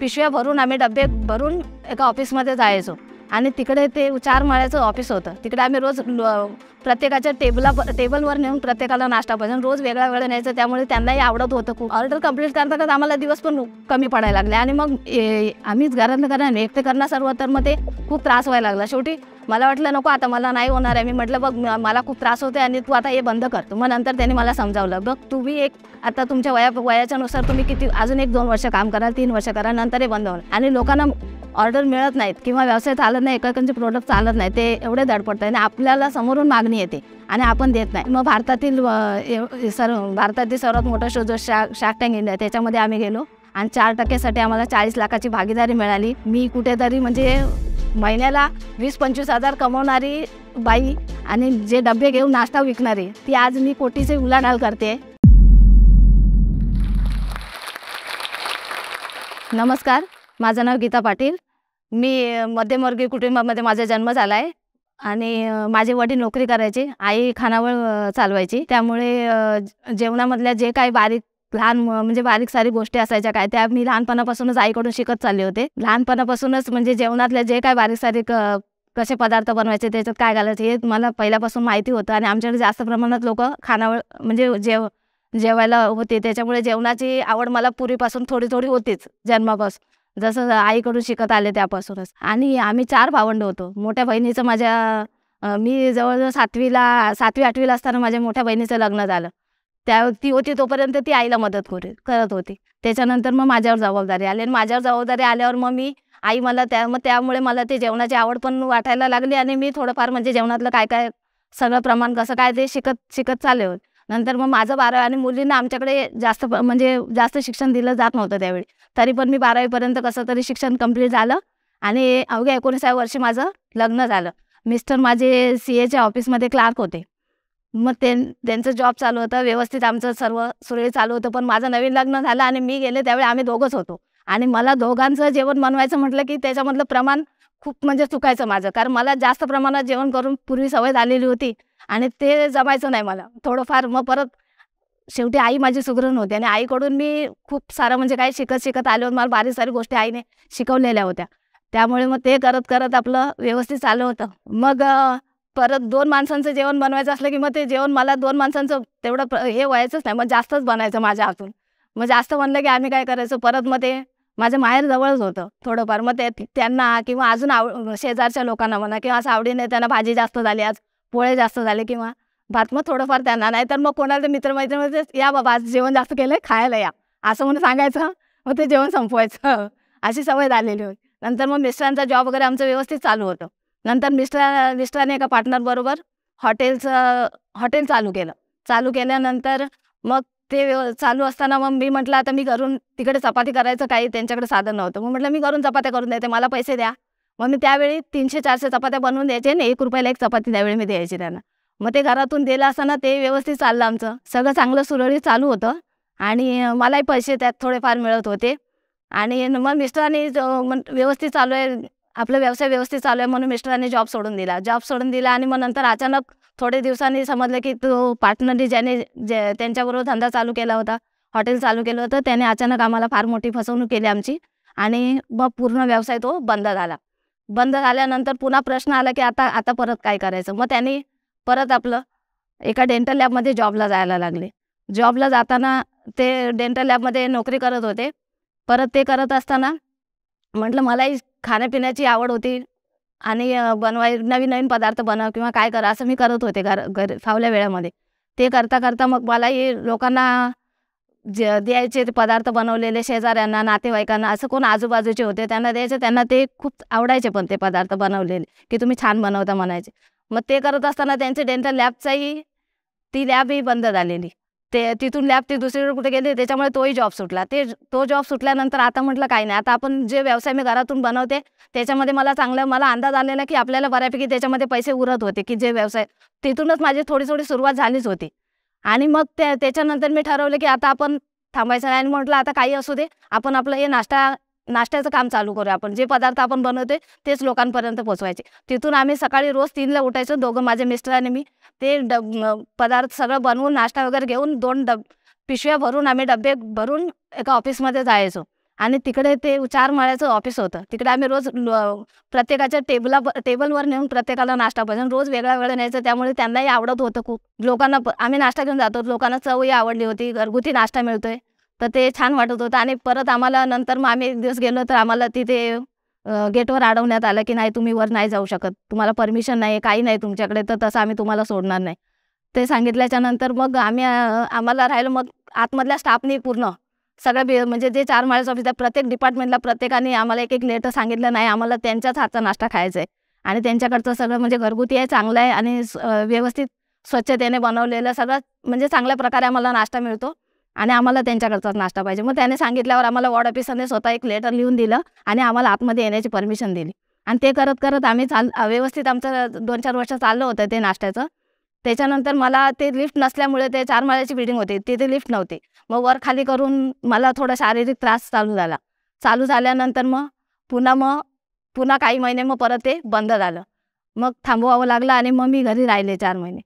पिशव्या भरून आम्ही डबे भरून एका ऑफिसमध्ये जायचो आणि तिकडे ते चार माळ्याचं ऑफिस होतं तिकडे आम्ही रोज प्रत्येकाच्या टेबला टेबलवर नेऊन प्रत्येकाला नाश्ता पाहिजे रोज वेगळा वेगळा न्यायचं त्यामुळे त्यांनाही आवडत होतं खूप ऑर्डर कंप्लीट करता आम्हाला दिवस पण कमी पडायला लागले आणि मग आम्हीच घरातलं कारण एकटे करणार सर्व तर मग ते खूप त्रास व्हायला लागला शेवटी मला वाटलं नको आता मला नाही होणार आहे मी म्हटलं बघ मला खूप त्रास होते आणि तू आता हे बंद कर मग नंतर त्यांनी मला समजावलं बघ तुम्ही एक आता तुमच्या वया वयाच्यानुसार तुम्ही किती अजून एक दोन वर्ष काम कराल तीन वर्ष कराल नंतर हे बंद होणार आणि लोकांना ऑर्डर मिळत नाहीत किंवा व्यवसाय चालत नाही एकाकांचे प्रोडक्ट चालत नाही ते एवढे दडपडत आहे आणि आपल्याला समोरून मागणी येते आणि आपण देत नाही मग भारतातील सर्व भारतातील सर्वात मोठा शो जो शार्क शार्क टँक इंडिया त्याच्यामध्ये आम्ही गेलो आणि चार टक्क्यासाठी आम्हाला चाळीस लाखाची भागीदारी मिळाली मी कुठेतरी म्हणजे महिन्याला वीस पंचवीस हजार कमवणारी बाई आणि जे डबे घेऊन नाश्ता विकणारी ती आज मी कोटीचे उलाढाल करते नमस्कार माझं नाव गीता पाटील मी मध्यमवर्गीय कुटुंबामध्ये माझा जन्म झाला आहे आणि माझे वडील नोकरी करायचे आई खानावळ चालवायची त्यामुळे जेवणामधल्या जे काही बारीक लहान म्हणजे बारीक सारी गोष्टी असायच्या काय त्या मी लहानपणापासूनच आईकडून शिकत चालले होते लहानपणापासूनच म्हणजे जेवणातले जे काय बारीक सारी कसे पदार्थ बनवायचे त्याच्यात काय घालायचं हे मला पहिल्यापासून माहिती होतं आणि आमच्याकडे जास्त प्रमाणात लोक खानावळ म्हणजे जेव जेवायला होते त्याच्यामुळे जेवणाची आवड मला पूर्वीपासून थोडी थोडी होतीच जन्मापासून जसं आईकडून शिकत आले त्यापासूनच आणि आम्ही चार भावंड होतो मोठ्या बहिणीचं माझ्या मी जवळजवळ सातवीला सातवी आठवीला असताना माझ्या मोठ्या बहिणीचं लग्न झालं त्या ती होती तोपर्यंत ती आईला मदत करे करत होती त्याच्यानंतर मग माझ्यावर जबाबदारी आली आणि माझ्यावर जबाबदारी आल्यावर मग मी आई मला त्या मग त्यामुळे मला ते जेवणाची आवड पण वाटायला लागली आणि मी थोडंफार म्हणजे जेवणातलं काय काय सगळं प्रमाण कसं काय ते शिकत शिकत चालले होते नंतर मग माझं बारावी आणि मुलींना आमच्याकडे जास्त म्हणजे जास्त शिक्षण दिलं जात नव्हतं त्यावेळी तरी पण मी बारावीपर्यंत कसं तरी शिक्षण कम्प्लीट झालं आणि अवघ्या एकोणीसाव्या वर्षी माझं लग्न झालं मिस्टर माझे सी एच्या ऑफिसमध्ये क्लार्क होते मग ते त्यांचं जॉब चालू होतं व्यवस्थित आमचं सर्व सुरळीत चालू होतं पण माझं नवीन लग्न झालं आणि मी गेले त्यावेळी आम्ही दोघंच होतो आणि मला दोघांचं जेवण बनवायचं म्हटलं की त्याच्यामधलं प्रमाण खूप म्हणजे चुकायचं माझं कारण मला जास्त प्रमाणात जेवण करून पूर्वी सवय झालेली होती आणि ते जमायचं नाही मला थोडंफार मग परत शेवटी आई माझी सुगरण होती आणि आईकडून मी खूप सारं म्हणजे काही शिकत शिकत आले होते मला बारीक सारी गोष्टी आईने शिकवलेल्या होत्या त्यामुळे मग ते करत करत आपलं व्यवस्थित चालू होतं मग परत दोन माणसांचं जेवण बनवायचं असलं की मग ते जेवण मला दोन माणसांचं तेवढं हे व्हायचंच नाही मग जास्तच बनायचं माझ्या हातून मग जास्त म्हणलं की आम्ही काय करायचो परत मग ते माझ्या माहेर जवळच होतं थोडंफार मग ते त्यांना किंवा अजून आव शेजारच्या लोकांना म्हणा किंवा असं आवडीने त्यांना भाजी जास्त झाली आज पोळे जास्त झाले किंवा भात मग थोडंफार त्यांना नाही तर मग कोणाला मित्रमैत्रिणीमध्ये या बाबा आज जेवण जास्त केलं खायला या असं म्हणून सांगायचं मग ते जेवण संपवायचं अशी सवय झालेली होती नंतर मग मिस्टरांचा जॉब वगैरे आमचं व्यवस्थित चालू होतं नंतर मिस्टर मिस्टराने एका पार्टनरबरोबर हॉटेलचं हॉटेल चालू केलं चालू केल्यानंतर मग ते चालू असताना मग मी म्हटलं आता मी घरून तिकडे चपाती करायचं काही त्यांच्याकडे साधन नव्हतं मग म्हटलं मी घरून चपात्या करून देते मला पैसे द्या मग मी त्यावेळी तीनशे चारशे चपात्या बनवून द्यायचे आणि एक रुपयाला एक चपाती त्यावेळी मी द्यायची त्यांना मग ते घरातून दिलं असताना ते व्यवस्थित चाललं आमचं सगळं चांगलं सुरळीत चालू होतं आणि मलाही पैसे त्यात थोडेफार मिळत होते आणि मग मिस्टरांनी व्यवस्थित चालू आहे आपला व्यवसाय व्यवस्थित चालू आहे म्हणून मिस्टरांनी जॉब सोडून दिला जॉब सोडून दिला आणि मग नंतर अचानक थोडे दिवसांनी समजलं की तो पार्टनर ज्याने जे त्यांच्याबरोबर धंदा चालू केला होता हॉटेल चालू केलं होतं त्याने अचानक आम्हाला फार मोठी फसवणूक केली आमची आणि मग पूर्ण व्यवसाय तो बंद झाला बंद झाल्यानंतर पुन्हा प्रश्न आला की आता आता परत काय करायचं मग त्यांनी परत आपलं एका डेंटल लॅबमध्ये जॉबला जायला लागले जॉबला जाताना ते डेंटल लॅबमध्ये नोकरी करत होते परत ते करत असताना म्हटलं मलाही खाण्यापिण्याची आवड होती आणि बनवाय नवीन नवीन पदार्थ बनव किंवा काय करा असं मी करत होते घर घर फावल्या वेळामध्ये ते करता करता मग मलाही लोकांना जे द्यायचे ते पदार्थ बनवलेले शेजाऱ्यांना नातेवाईकांना असं कोण आजूबाजूचे होते त्यांना द्यायचे त्यांना ते खूप आवडायचे पण ते पदार्थ बनवलेले की तुम्ही छान बनवता म्हणायचे मग ते करत असताना त्यांचे डेंटल लॅबचाही ती लॅबही बंद झालेली ते तिथून लॅब ते दुसरीकडे कुठे गेले त्याच्यामुळे तोही जॉब सुटला ते तो जॉब सुटल्यानंतर आता म्हटलं काही नाही आता आपण जे व्यवसाय मी घरातून बनवते त्याच्यामध्ये मला चांगलं मला अंदाज आलेला की आपल्याला बऱ्यापैकी त्याच्यामध्ये पैसे उरत होते की जे व्यवसाय तिथूनच माझी थोडी थोडी सुरुवात झालीच होती आणि मग त्याच्यानंतर मी ठरवलं की आता आपण थांबायचं नाही आणि म्हटलं आता काही असू दे आपण आपलं हे नाश्ता नाश्त्याचं काम चालू करूया आपण जे पदार्थ आपण बनवते तेच लोकांपर्यंत पोचवायचे तिथून आम्ही सकाळी रोज तीनला उठायचो दोघं माझे मिस्टर आणि मी ते डब पदार्थ सगळं बनवून नाश्ता वगैरे घेऊन दोन डब पिशव्या भरून आम्ही डबे भरून एका ऑफिसमध्ये जायचो आणि तिकडे ते चार माळ्याचं ऑफिस होतं तिकडे आम्ही रोज प्रत्येकाच्या टेबला टेबलवर नेऊन प्रत्येकाला नाश्ता पाहिजे रोज वेगळा वेगळा न्यायचं त्यामुळे त्यांनाही आवडत होतं खूप लोकांना आम्ही नाश्ता घेऊन जातो लोकांना चवही आवडली होती घरगुती नाश्ता मिळतोय तर ते छान वाटत होतं आणि परत आम्हाला नंतर मग आम्ही एक दिवस गेलो तर आम्हाला तिथे गेटवर अडवण्यात आलं की नाही तुम्ही वर नाही जाऊ शकत तुम्हाला परमिशन नाही काही नाही तुमच्याकडे तर तसं आम्ही तुम्हाला सोडणार नाही ते सांगितल्याच्या नंतर मग आम्ही आम्हाला राहिलो मग आतमधल्या स्टाफनी पूर्ण सगळ्या म्हणजे जे चार माळ्याचं ऑफिस आहे प्रत्येक डिपार्टमेंटला प्रत्येकाने आम्हाला एक एक लेटर सांगितलं नाही आम्हाला त्यांच्याच हातचा नाश्ता खायचा आहे आणि त्यांच्याकडचं सगळं म्हणजे घरगुती आहे चांगलं आहे आणि व्यवस्थित स्वच्छतेने बनवलेलं सगळं म्हणजे चांगल्या प्रकारे आम्हाला नाश्ता मिळतो आणि आम्हाला त्यांच्याकडचाच नाश्ता पाहिजे मग त्याने सांगितल्यावर आम्हाला वॉर्ड ऑफिसरने स्वतः एक लेटर लिहून दिलं आणि आम्हाला आतमध्ये येण्याची परमिशन दिली आणि ते करत करत आम्ही चाल व्यवस्थित आमचं दोन चार वर्ष चाललं होतं ते नाश्त्याचं त्याच्यानंतर मला ते लिफ्ट नसल्यामुळे ते चार माळ्याची बिल्डिंग होती तिथे लिफ्ट नव्हती मग वर खाली करून मला थोडा शारीरिक त्रास चालू झाला चालू झाल्यानंतर मग पुन्हा मग पुन्हा काही महिने मग परत ते बंद झालं मग थांबवावं लागलं आणि मग मी घरी राहिले चार महिने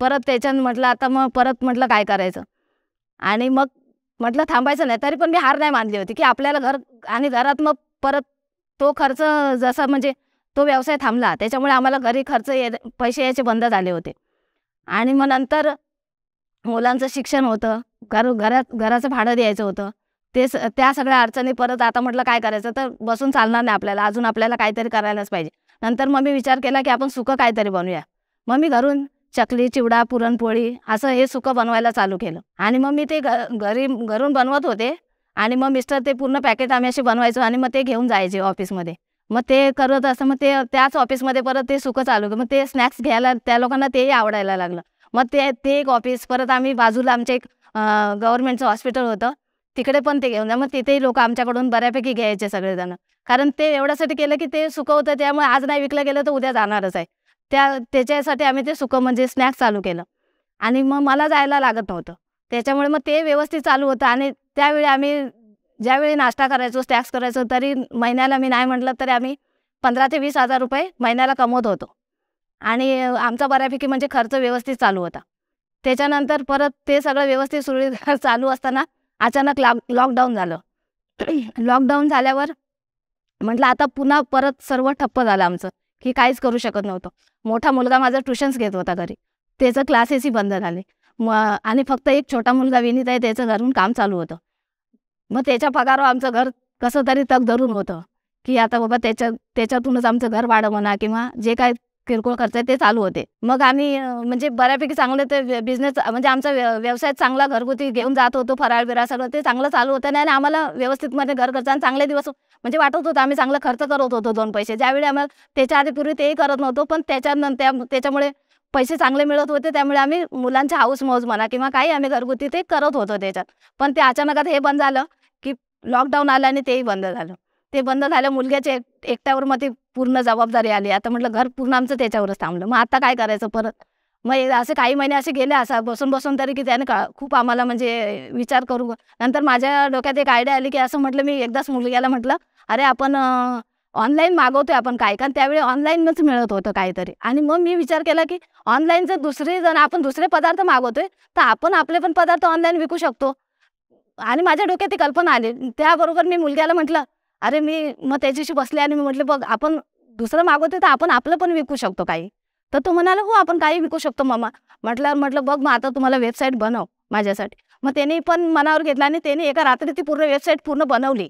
परत त्याच्यानं म्हटलं आता मग परत म्हटलं काय करायचं आणि मग म्हटलं थांबायचं नाही तरी पण मी हार नाही मानली होती की आपल्याला घर आणि घरात मग परत तो खर्च जसा म्हणजे तो व्यवसाय थांबला त्याच्यामुळे आम्हाला घरी खर्च ये पैसे यायचे बंद झाले होते आणि मग नंतर मुलांचं शिक्षण होतं घर घरात घराचं भाडं द्यायचं होतं ते स त्या सगळ्या अडचणी परत आता म्हटलं काय करायचं तर बसून चालणार नाही आपल्याला अजून आपल्याला काहीतरी करायलाच पाहिजे नंतर मग मी विचार केला की आपण सुखं काहीतरी बनवूया मग मी घरून चकली चिवडा पुरणपोळी असं हे सुकं बनवायला चालू केलं आणि मग मी ते घरी घरून बनवत होते आणि मग मिस्टर ते पूर्ण पॅकेट आम्ही असे बनवायचो आणि मग ते घेऊन जायचे ऑफिसमध्ये मग ते करत असं मग ते त्याच ऑफिसमध्ये परत ते सुकं चालू मग ते स्नॅक्स घ्यायला त्या लोकांना तेही आवडायला लागलं मग ते ते एक ऑफिस परत आम्ही बाजूला आमचे एक गव्हर्नमेंटचं हॉस्पिटल होतं तिकडे पण ते घेऊन मग तिथेही लोक आमच्याकडून बऱ्यापैकी घ्यायचे सगळेजण कारण ते एवढ्यासाठी केलं की ते सुकं होतं त्यामुळे आज नाही विकलं गेलं तर उद्या जाणारच आहे त्या त्याच्यासाठी आम्ही ते सुकं म्हणजे स्नॅक्स चालू केलं आणि मग मला जायला लागत नव्हतं त्याच्यामुळे मग ते व्यवस्थित चालू होतं आणि त्यावेळी आम्ही ज्यावेळी नाश्ता करायचो स्नॅक्स करायचो तरी महिन्याला मी नाही म्हटलं तरी आम्ही पंधरा ते वीस हजार रुपये महिन्याला कमवत होतो आणि आमचा बऱ्यापैकी म्हणजे खर्च व्यवस्थित चालू होता त्याच्यानंतर परत ते सगळं व्यवस्थित सुरू चालू असताना अचानक लॉक लॉकडाऊन झालं लॉकडाऊन झाल्यावर म्हटलं आता पुन्हा परत सर्व ठप्प झालं आमचं की काहीच करू शकत नव्हतो मोठा मुलगा माझा ट्युशन्स घेत होता घरी त्याचं क्लासेसही बंद झाले मग आणि फक्त एक छोटा मुलगा विनीत आहे त्याचं घरून काम चालू होतं मग त्याच्या पगारावर आमचं घर कसं तरी तग धरून होतं की आता बाबा त्याच्या त्याच्यातूनच आमचं घर वाढव म्हणा किंवा जे काय किरकोळ खर्च ते चालू होते मग आम्ही म्हणजे बऱ्यापैकी चांगलं ते बिझनेस म्हणजे आमचा व्यवसाय चांगला घरगुती घेऊन जात होतो फराळ बिराळ सगळं ते चांगलं चालू होतं आणि आम्हाला व्यवस्थित मध्ये घर खर्च आणि चांगले दिवस म्हणजे वाटत होतं आम्ही चांगला खर्च करत होतो दोन पैसे ज्यावेळी आम्हाला त्याच्या आधी पूर्वी तेही करत नव्हतो पण त्याच्यानंतर त्याच्यामुळे पैसे चांगले मिळत होते त्यामुळे आम्ही मुलांच्या हाऊस मौज म्हणा किंवा काही आम्ही घरगुती ते करत होतो त्याच्यात पण ते अचानकात हे बंद झालं की लॉकडाऊन आलं आणि तेही बंद झालं ते बंद झालं मुलग्याच्या एकट्यावर मग ते पूर्ण जबाबदारी आली आता म्हटलं घर पूर्ण आमचं त्याच्यावरच थांबलं मग आता काय करायचं परत मग असे काही महिने असे गेले असा बसून बसून तरी की त्याने खूप आम्हाला म्हणजे विचार करू नंतर माझ्या डोक्यात एक आयडिया आली की असं म्हटलं मी एकदाच मुलग्याला म्हटलं अरे आपण ऑनलाईन मागवतोय आपण काय कारण त्यावेळी ऑनलाईनच मिळत होतं काहीतरी आणि मग मी विचार केला की ऑनलाईन जर दुसरे जण आपण दुसरे पदार्थ मागवतोय तर आपण आपले पण पदार्थ ऑनलाईन विकू शकतो आणि माझ्या डोक्यात ती कल्पना आली त्याबरोबर मी मुलग्याला म्हटलं अरे मी मग त्याच्याशी बसले आणि मी म्हटलं बघ आपण दुसरं मागवते तर आपण आपलं पण विकू शकतो काही तर तो म्हणाला हो आपण काही विकू शकतो मामा म्हटलं म्हटलं बघ मग आता तुम्हाला वेबसाईट बनव माझ्यासाठी मग त्याने पण मनावर घेतला आणि त्याने एका रात्री ती पूर्ण वेबसाईट पूर्ण बनवली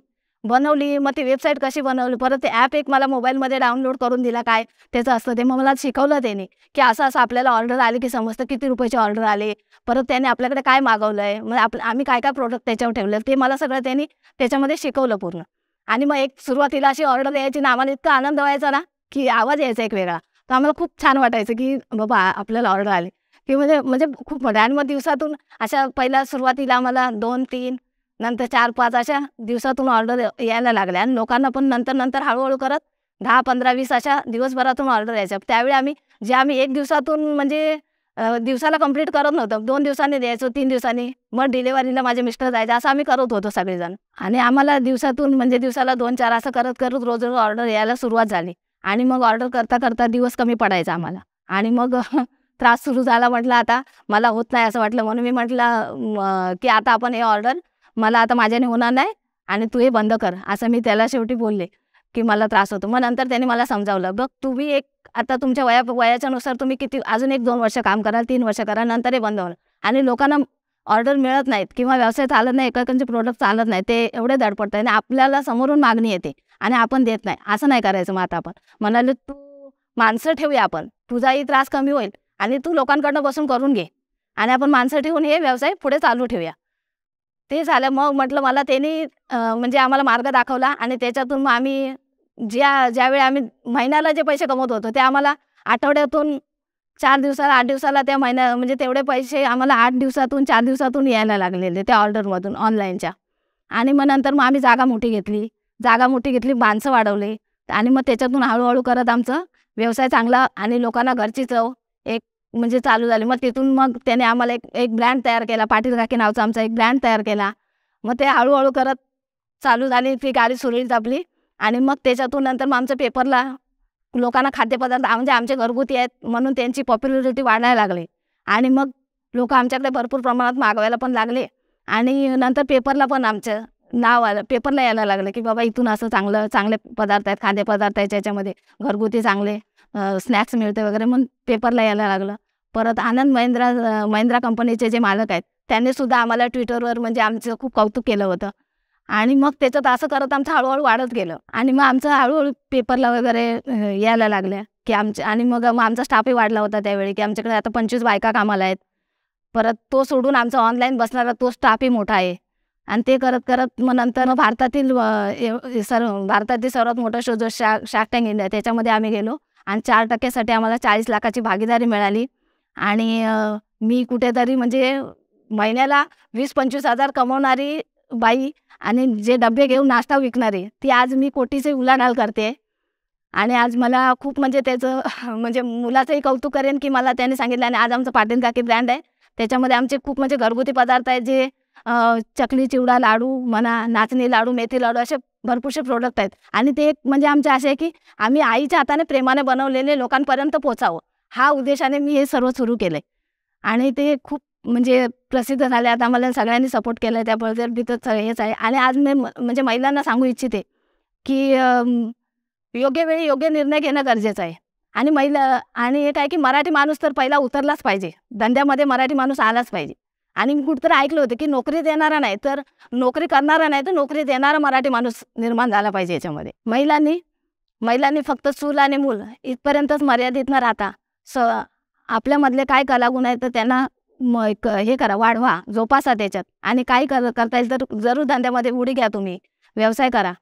बनवली मग ती वेबसाईट कशी बनवली परत ते ॲप एक मला मोबाईलमध्ये डाउनलोड करून दिला काय त्याचं असतं ते मग मला शिकवलं त्याने की असं असं आपल्याला ऑर्डर आली की समजतं किती रुपयाचे ऑर्डर आले परत त्याने आपल्याकडे काय मागवलं आहे मग आम्ही काय काय प्रोडक्ट त्याच्यावर ठेवलं ते मला सगळं त्याने त्याच्यामध्ये शिकवलं पूर्ण आणि मग एक सुरुवातीला अशी ऑर्डर यायची ना आम्हाला इतका आनंद व्हायचा ना की आवाज यायचा एक वेगळा तर आम्हाला खूप छान वाटायचं की बाबा आपल्याला ऑर्डर आली की म्हणजे म्हणजे खूप मोठं आणि मग दिवसातून अशा पहिल्या सुरुवातीला आम्हाला दोन तीन नंतर चार पाच अशा दिवसातून ऑर्डर यायला लागल्या आणि लोकांना पण नंतर नंतर हळूहळू करत दहा पंधरा वीस अशा दिवसभरातून ऑर्डर यायच्या त्यावेळी आम्ही जे आम्ही एक दिवसातून म्हणजे दिवसाला कंप्लीट करत नव्हतं दोन दिवसांनी द्यायचो तीन दिवसांनी मग डिलेवरीला माझे मिस्टर जायचे असं आम्ही करत होतो सगळेजण आणि आम्हाला दिवसातून म्हणजे दिवसाला दोन चार असं करत करत रोज रोज ऑर्डर यायला सुरुवात झाली आणि मग ऑर्डर करता करता दिवस कमी पडायचा आम्हाला आणि मग त्रास सुरू झाला म्हटलं आता मला होत नाही असं वाटलं म्हणून मी म्हटलं की आता आपण हे ऑर्डर मला आता माझ्याने होणार नाही आणि तू हे बंद कर असं मी त्याला शेवटी बोलले की मला त्रास होतो मग नंतर त्याने मला समजावलं बघ तुम्ही एक आता तुमच्या वया वयाच्यानुसार तुम्ही किती अजून एक दोन वर्ष काम कराल तीन वर्ष कराल नंतर हे बंद होणार आणि लोकांना ऑर्डर मिळत नाहीत किंवा व्यवसाय चालत नाही एकाकांचे प्रोडक्ट चालत नाही ते एवढे दडपडत आणि आपल्याला समोरून मागणी येते आणि आपण देत नाही असं नाही करायचं मग आता आपण म्हणाले तू माणसं ठेवूया आपण तुझाही त्रास कमी होईल आणि तू लोकांकडनं बसून करून घे आणि आपण माणसं ठेवून हे व्यवसाय पुढे चालू ठेवूया ते झालं मग म्हटलं मला त्यांनी म्हणजे आम्हाला मार्ग दाखवला आणि त्याच्यातून मग आम्ही ज्या ज्यावेळी आम्ही महिन्याला जे पैसे कमवत होतो ते आम्हाला आठवड्यातून चार दिवसाला आठ दिवसाला त्या महिन्या म्हणजे तेवढे पैसे आम्हाला आठ दिवसातून चार दिवसातून यायला लागलेले त्या ऑर्डरमधून ऑनलाईनच्या आणि मग नंतर मग आम्ही जागा मोठी घेतली जागा मोठी घेतली माणसं वाढवले आणि मग त्याच्यातून हळूहळू करत आमचं व्यवसाय चांगला आणि लोकांना घरची चव एक म्हणजे चालू झाली मग तिथून मग त्याने आम्हाला एक एक ब्रँड तयार केला पाटील काकी नावचा आमचा एक ब्रँड तयार केला मग ते हळूहळू करत चालू झाली ती गाडी सुरळीत आपली आणि मग त्याच्यातून नंतर मग आमचं पेपरला लोकांना खाद्यपदार्थ म्हणजे आमचे घरगुती आहेत म्हणून त्यांची पॉप्युलरिटी वाढायला लागली आणि मग लोक आमच्याकडे भरपूर प्रमाणात मागवायला पण लागले आणि नंतर पेपरला पण आमचं नाव आलं पेपरला यायला लागलं की बाबा इथून असं चांगलं चांगले पदार्थ आहेत खाद्यपदार्थ आहेत ज्याच्यामध्ये घरगुती चांगले स्नॅक्स मिळते वगैरे म्हणून पेपरला यायला लागलं परत आनंद महिंद्रा महिंद्रा कंपनीचे जे मालक आहेत त्यांनीसुद्धा आम्हाला ट्विटरवर म्हणजे आमचं खूप कौतुक केलं होतं आणि मग त्याच्यात असं करत आमचं हळूहळू वाढत गेलं आणि मग आमचं हळूहळू पेपरला वगैरे यायला लागल्या की आमच्या आणि मग आमचा स्टाफही वाढला होता त्यावेळी की आमच्याकडे आता पंचवीस बायका कामाला आहेत परत तो सोडून आमचा ऑनलाईन बसणारा तो स्टाफही मोठा आहे आणि ते करत करत मग नंतर भारतातील सर्व भारतातील सर्वात मोठा शो जो शा शार्क टँक इंडिया त्याच्यामध्ये आम्ही गेलो आणि चार टक्क्यासाठी आम्हाला चाळीस लाखाची भागीदारी मिळाली आणि मी कुठेतरी म्हणजे महिन्याला वीस पंचवीस हजार कमवणारी बाई आणि जे डबे घेऊन नाश्ता विकणारी ती आज मी कोटीचे उलाढाल करते आणि आज मला खूप म्हणजे त्याचं म्हणजे मुलाचंही कौतुक करेन की मला त्याने सांगितलं आणि आज आमचं पाटील काकी ब्रँड आहे त्याच्यामध्ये आमचे खूप म्हणजे घरगुती पदार्थ आहेत जे चकली चिवडा लाडू म्हणा नाचणी लाडू मेथी लाडू असे भरपूरसे प्रोडक्ट आहेत आणि ते एक म्हणजे आमचे असे आहे की आम्ही आईच्या हाताने प्रेमाने बनवलेले लोकांपर्यंत पोचावं हा उद्देशाने मी हे सर्व सुरू केलं आणि ते खूप म्हणजे प्रसिद्ध झाले आता आम्हाला सगळ्यांनी सपोर्ट केला आहे त्यामुळे भीतच हेच आहे आणि आज मी म्हणजे महिलांना सांगू इच्छिते की योग्य वेळी योग्य निर्णय घेणं गरजेचं आहे आणि महिला आणि एक आहे की मराठी माणूस तर पहिला उतरलाच पाहिजे धंद्यामध्ये मराठी माणूस आलाच पाहिजे आणि मी कुठंतरी ऐकलं होतं की नोकरी देणारा नाही तर नोकरी करणारा नाही तर नोकरी देणारा मराठी माणूस निर्माण झाला पाहिजे याच्यामध्ये महिलांनी महिलांनी फक्त चूल आणि मूल इथपर्यंतच मर्यादित न राहता स आपल्यामधले काय कलागुण आहेत तर त्यांना मग हे करा वाढवा जोपासा त्याच्यात आणि काय कर करता येईल तर जरूर धंद्यामध्ये उडी घ्या तुम्ही व्यवसाय करा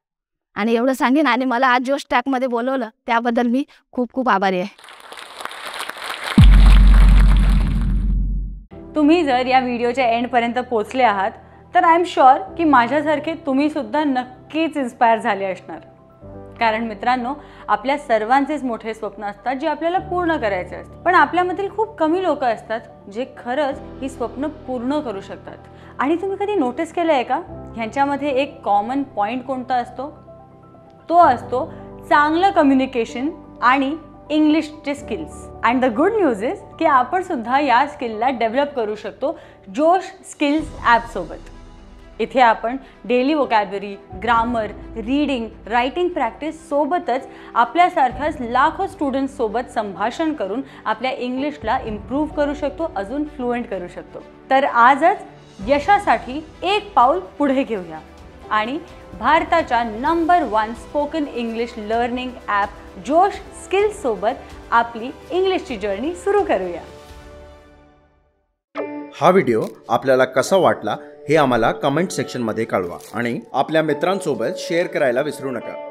आणि एवढं सांगेन आणि मला आज जोश टॅकमध्ये बोलवलं त्याबद्दल मी खूप खूप आभारी आहे तुम्ही जर या व्हिडिओच्या एंडपर्यंत पोचले आहात तर आय एम शुअर की माझ्यासारखे तुम्हीसुद्धा नक्कीच इन्स्पायर झाले असणार कारण मित्रांनो आपल्या सर्वांचेच मोठे स्वप्न असतात जे आपल्याला पूर्ण करायचे असते पण आपल्यामधील खूप कमी लोक असतात जे खरंच ही स्वप्न पूर्ण करू शकतात आणि तुम्ही कधी नोटीस केलं आहे का ह्यांच्यामध्ये एक कॉमन पॉईंट कोणता असतो तो असतो चांगलं कम्युनिकेशन आणि इंग्लिशचे skills and the good news is की आपण सुद्धा या स्किलला डेव्हलप करू शकतो जोश स्किल्स ॲपसोबत इथे आपण daily vocabulary grammar reading writing practice सोबतच आपल्यासारख्याच लाखो सोबत संभाषण करून आपल्या इंग्लिशला इम्प्रूव्ह करू शकतो अजून फ्लुएंट करू शकतो तर आजच यशासाठी एक पाऊल पुढे घेऊया आणि भारताच्या number one spoken English learning app Josh स्किल्ससोबत आपली इंग्लिशची जर्नी सुरू करूया हा व्हिडिओ आपल्याला कसा वाटला हे आम्हाला कमेंट सेक्शनमध्ये कळवा आणि आपल्या मित्रांसोबत शेअर करायला विसरू नका